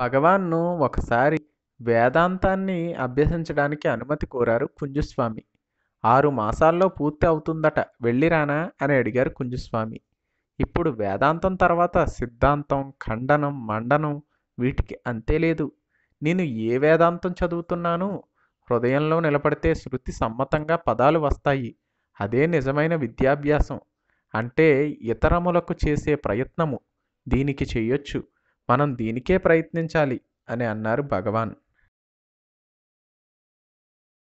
భగవాన్ను ఒకసారి వేదాంతాన్ని అభ్యసించడానికి అనుమతి కోరారు కుంజుస్వామి ఆరు మాసాల్లో పూర్తి అవుతుందట వెళ్ళిరానా అని అడిగారు కుంజుస్వామి ఇప్పుడు వేదాంతం తర్వాత సిద్ధాంతం ఖండనం మండనం వీటికి అంతే లేదు నేను ఏ వేదాంతం చదువుతున్నాను హృదయంలో నిలబడితే శృతి సమ్మతంగా పదాలు వస్తాయి అదే నిజమైన విద్యాభ్యాసం అంటే ఇతరములకు చేసే ప్రయత్నము దీనికి చేయొచ్చు మనం దీనికే ప్రయత్నించాలి అని అన్నారు భగవాన్